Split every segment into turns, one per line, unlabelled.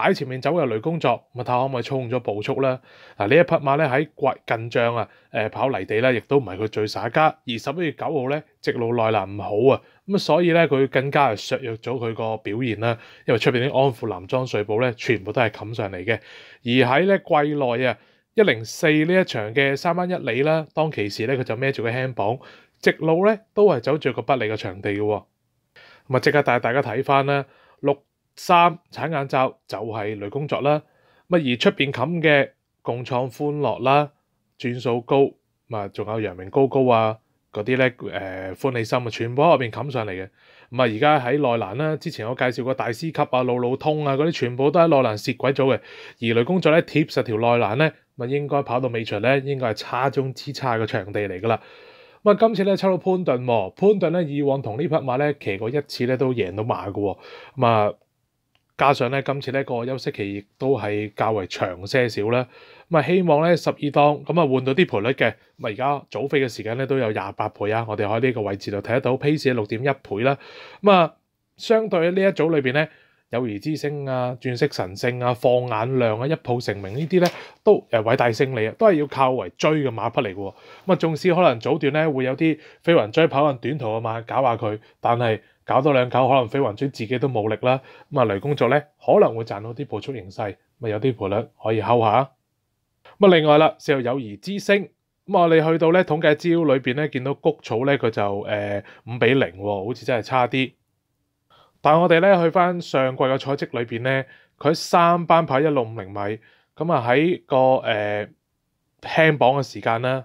擺前面走入嚟工作，咁唔可以操控咗步速啦。嗱呢一匹马咧喺掘近仗啊，诶跑泥地咧，亦都唔系佢最耍家。而十一月九号咧，直路内栏唔好啊，咁所以咧佢更加系削弱咗佢个表现啦。因为出边啲安富、南裝水宝咧，全部都系冚上嚟嘅。而喺咧季内啊，一零四呢一场嘅三蚊一里啦，当其时咧佢就孭住个轻磅，直路咧都系走著个不利嘅场地嘅。咁啊即刻带大家睇翻啦，六。三踩眼罩就係雷工作啦，咁而出边冚嘅共創歡樂啦，轉數高，咁啊仲有陽明高高啊嗰啲咧，誒歡喜心啊，全部喺外边冚上嚟嘅，咁啊而家喺內栏啦，之前我介紹過大師級啊路路通啊嗰啲，全部都喺內栏蚀鬼咗嘅，而雷工作咧貼實條內栏咧，咪應該跑到尾場咧，應該係差中之差嘅場地嚟噶啦，咁啊今次咧抽到潘頓喎，潘頓咧以往同呢匹馬咧騎過一次咧都贏到馬嘅，咁啊。加上咧，今次咧個休息期亦都係較為長些少啦。咁啊希望咧十二檔咁啊換到啲倍率嘅，啊而家早飛嘅時間咧都有廿八倍啊！我哋喺呢個位置度睇得到 Pace 六點一倍啦，咁啊相對喺呢一組裏面咧，友誼之星啊、鑽石神聖啊、放眼量啊、一炮成名呢啲咧都誒偉大勝利啊，都係要靠為追嘅馬匹嚟嘅喎，咁啊縱使可能早段咧會有啲飛雲追跑緊短途啊嘛搞下佢，但係。搞多兩口，可能飛雲追自己都冇力啦。咁啊，雷公族咧可能會賺到啲暴速形勢，咪有啲賠率可以睺下。咁啊，另外啦，四有友誼之星。咁啊，你去到咧統計資料裏面咧，見到谷草咧佢就誒五比零，好似真係差啲。但我哋咧去翻上季嘅賽績裏面咧，佢三班牌一六五零米，咁啊喺個誒輕磅嘅時間啦。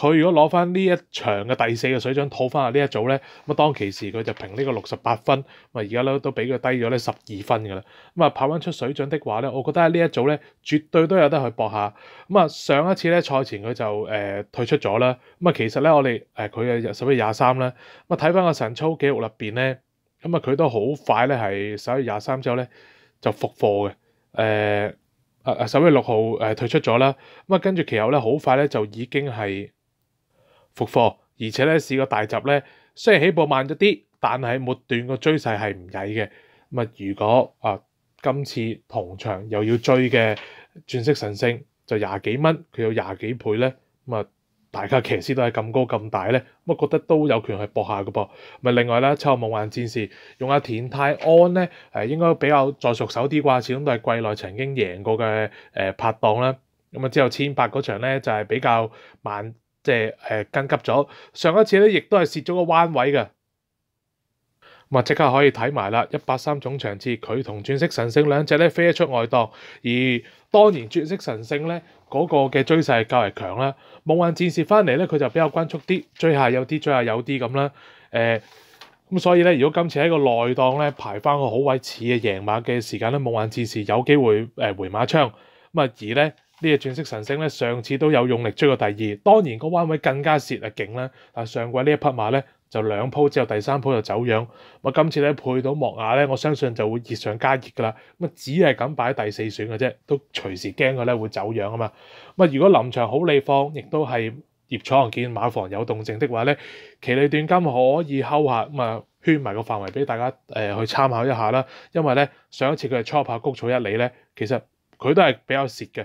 佢如果攞翻呢一場嘅第四個水準套翻啊呢一組咧，咁啊當其時佢就平呢個六十八分，咁啊而家咧都比佢低咗咧十二分嘅啦。咁啊跑翻出水準的話咧，我覺得呢一組咧絕對都有得去搏下。咁啊上一次咧賽前佢就誒退出咗啦。咁啊其實咧我哋誒佢嘅十一月廿三啦，咁啊睇翻個神操記錄入邊咧，咁啊佢都好快咧係十一月廿三之後咧就復課嘅。誒啊啊十一月六號誒退出咗啦。咁啊跟住其後咧好快咧就已經係。復貨，而且咧試過大集咧，雖然起步慢咗啲，但係末段個追勢係唔曳嘅。咁啊，如果啊今次同場又要追嘅钻石神聖就廿幾蚊，佢有廿幾倍咧。咁啊，大家騎士都係咁高咁大咧，咁啊覺得都有權去搏下噶噃。咁咪另外咧，秋後夢幻戰士用阿田泰安咧，诶應該比較再熟手啲啩，始終都係季內曾經贏過嘅誒拍檔啦。咁啊之後千八嗰場咧就係比較慢。即系诶，跟急咗。上一次咧，亦都系蚀咗个弯位嘅。咁啊，即刻可以睇埋啦。一百三总场次，佢同钻石神圣两只咧飞一出外档。而当然，钻石神圣咧嗰个嘅追势系较为强啦。梦幻战士翻嚟咧，佢就比较关速啲，追下有啲，追下有啲咁啦。诶，咁所以咧，如果今次喺个内档咧排翻个好位，似嘅赢马嘅时间咧，梦幻战士有机会诶回马枪。咁啊，而咧。呢只鑽石神星咧，上次都有用力追過第二，當然個彎位更加蝕啊勁啦。但上季呢一匹馬咧，就兩鋪之後第三鋪就走樣。咁今次咧配到莫亞咧，我相信就會熱上加熱㗎啦。咁啊，只係咁擺第四選嘅啫，都隨時驚佢咧會走樣啊嘛。咁啊，如果臨場好利放，亦都係葉廠見馬房有動靜的話咧，奇利段金可以睺下咁啊，圈埋個範圍俾大家誒去參考一下啦。因為咧上一次佢係初跑谷草一里咧，其實佢都係比較蝕嘅。